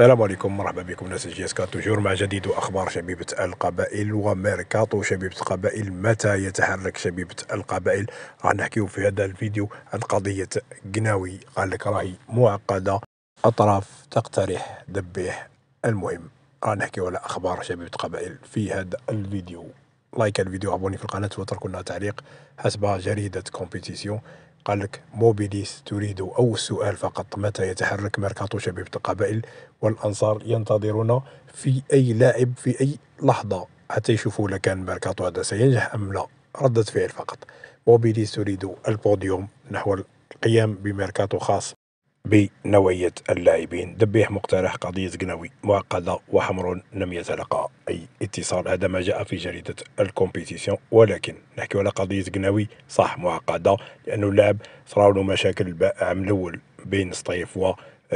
السلام عليكم مرحبا بكم ناس جي اس توجور مع جديد اخبار شبيبه القبائل وميركاتو شبيبه القبائل متى يتحرك شبيبه القبائل راح نحكيو في هذا الفيديو عن قضيه قناوي قال لك راهي معقده اطراف تقترح دبيح المهم راح نحكيو على اخبار شبيبه القبائل في هذا الفيديو لايك الفيديو ابوني في القناه واتركوا لنا تعليق حسب جريده كومبيتيسيون قال لك موبيليس تريد أو سؤال فقط متى يتحرك ميركاتو شبيبة القبائل والأنصار ينتظرون في أي لاعب في أي لحظة حتى يشوفوا إذا كان ميركاتو هذا سينجح أم لا ردة فعل فقط موبيليس تريد البوديوم نحو القيام بميركاتو خاص بنوعية اللاعبين دبيح مقترح قضية قنوي معقدة وحمر لم يتلقى أي الاتصال هذا ما جاء في جريدة الكومبيتيسيون ولكن نحكي على قضية قناوي صح معقدة لأنه اللاعب صراو له مشاكل العام الأول بين سطيف و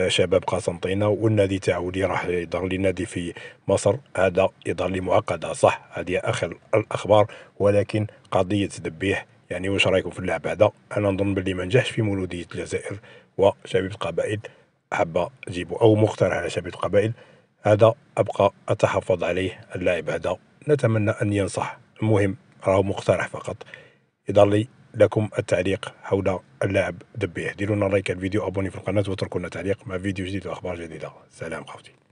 شباب قسنطينة والنادي تاعو اللي راح يظهر لي نادي في مصر هذا يظهر لي معقدة صح هذه آخر الأخبار ولكن قضية دبيح يعني واش رايكم في اللعب هذا انا نظن باللي ما نجحش في مولوديه الجزائر وشبيبه القبائل حابه جيبوا او مقترح على شبيبه القبائل هذا أبقى أتحفظ عليه اللاعب هذا نتمنى أن ينصح المهم راه مقترح فقط يضل لي لكم التعليق حول اللاعب دبيه ديرونا لايك الفيديو ابوني في القناه واتركونا تعليق مع فيديو جديد واخبار جديده سلام خوتي